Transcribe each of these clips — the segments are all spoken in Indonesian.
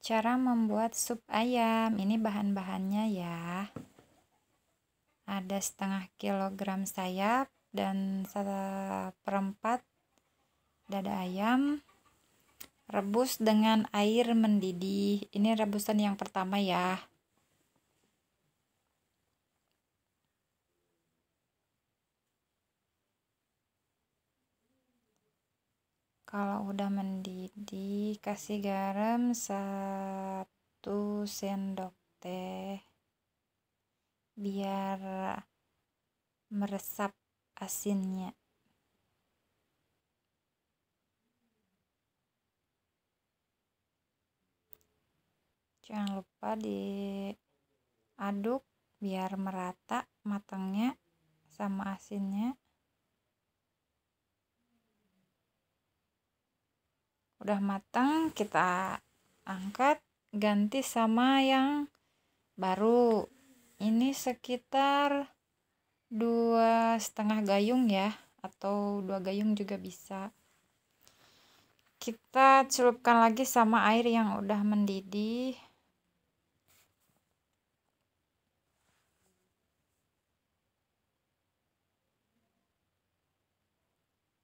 Cara membuat sup ayam, ini bahan-bahannya ya. Ada setengah kilogram sayap dan seperempat dada ayam. Rebus dengan air mendidih. Ini rebusan yang pertama ya. kalau udah mendidih kasih garam satu sendok teh biar meresap asinnya jangan lupa diaduk biar merata matangnya sama asinnya udah matang kita angkat ganti sama yang baru ini sekitar dua setengah gayung ya atau dua gayung juga bisa kita celupkan lagi sama air yang udah mendidih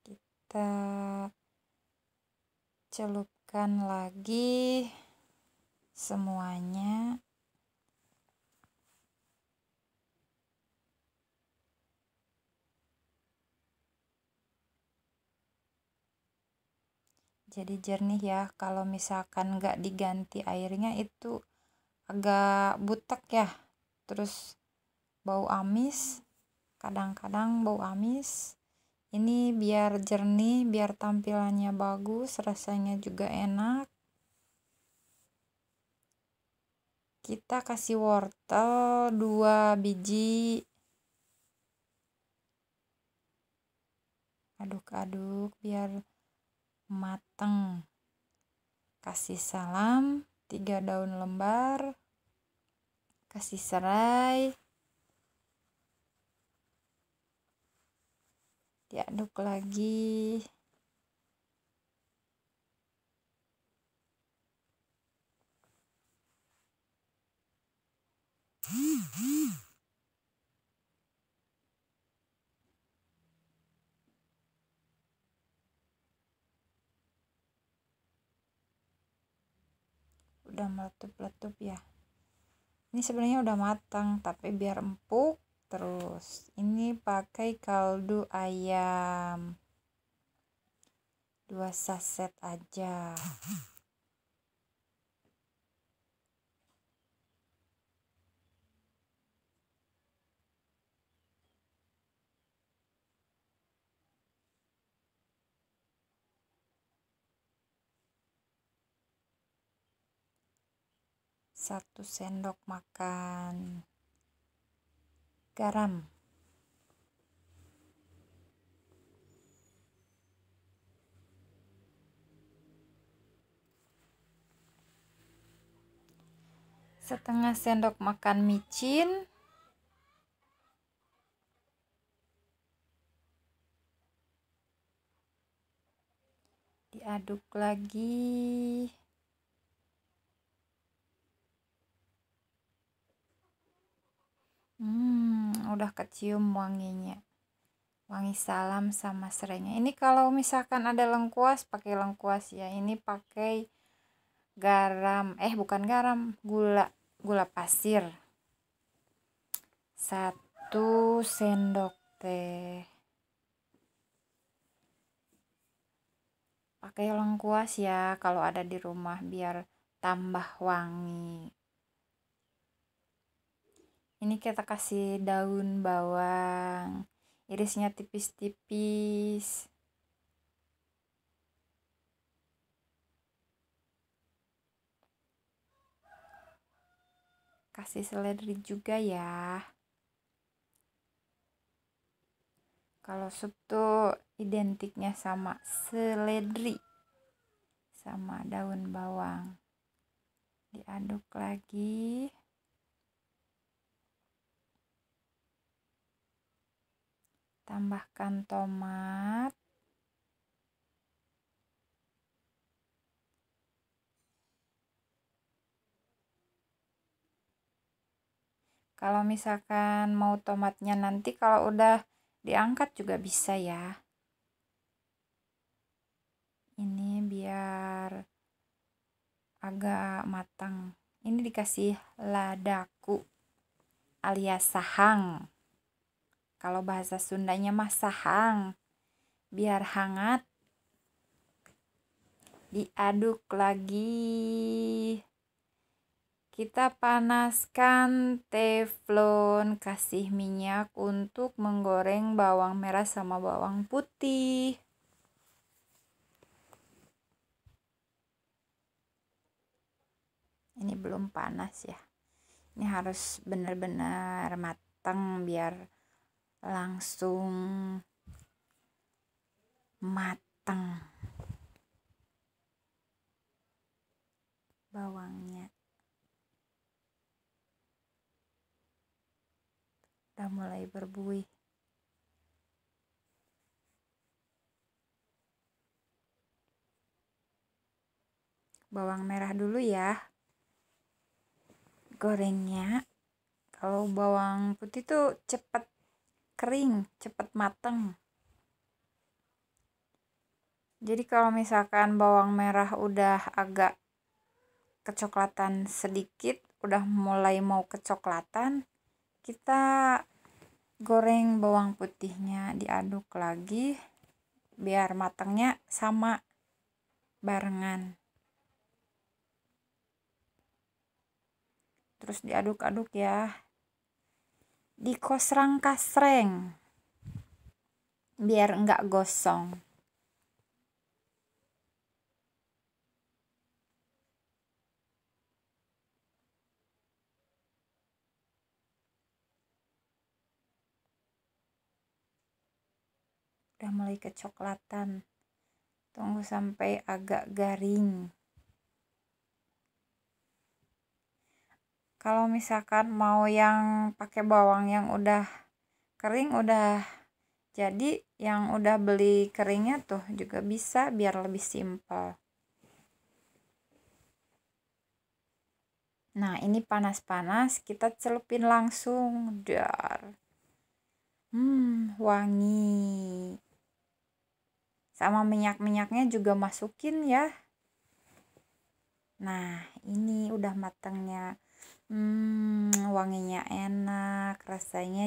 kita celupkan lagi semuanya jadi jernih ya kalau misalkan nggak diganti airnya itu agak butek ya terus bau amis kadang-kadang bau amis ini biar jernih biar tampilannya bagus rasanya juga enak kita kasih wortel dua biji aduk-aduk biar mateng kasih salam tiga daun lembar kasih serai diaduk lagi udah meletup-letup ya ini sebenarnya udah matang tapi biar empuk terus ini pakai kaldu ayam dua saset aja satu sendok makan garam setengah sendok makan micin diaduk lagi udah kecium wanginya wangi salam sama serainya ini kalau misalkan ada lengkuas pakai lengkuas ya ini pakai garam eh bukan garam gula gula pasir satu sendok teh pakai lengkuas ya kalau ada di rumah biar tambah wangi ini kita kasih daun bawang irisnya tipis-tipis kasih seledri juga ya kalau sup tuh identiknya sama seledri sama daun bawang diaduk lagi tambahkan tomat kalau misalkan mau tomatnya nanti kalau udah diangkat juga bisa ya ini biar agak matang ini dikasih ladaku alias sahang kalau bahasa Sundanya mah sahang. Biar hangat. Diaduk lagi. Kita panaskan teflon, kasih minyak untuk menggoreng bawang merah sama bawang putih. Ini belum panas ya. Ini harus benar-benar matang biar langsung matang bawangnya udah mulai berbuih bawang merah dulu ya gorengnya kalau bawang putih tuh cepet kering, cepat mateng. Jadi kalau misalkan bawang merah udah agak kecoklatan sedikit, udah mulai mau kecoklatan, kita goreng bawang putihnya, diaduk lagi biar matangnya sama barengan. Terus diaduk-aduk ya di dikosrang kasreng biar enggak gosong udah mulai kecoklatan tunggu sampai agak garing kalau misalkan mau yang pakai bawang yang udah kering udah jadi yang udah beli keringnya tuh juga bisa biar lebih simple. nah ini panas-panas kita celupin langsung dar hmm wangi sama minyak-minyaknya juga masukin ya nah ini udah matangnya hmm, wanginya enak rasanya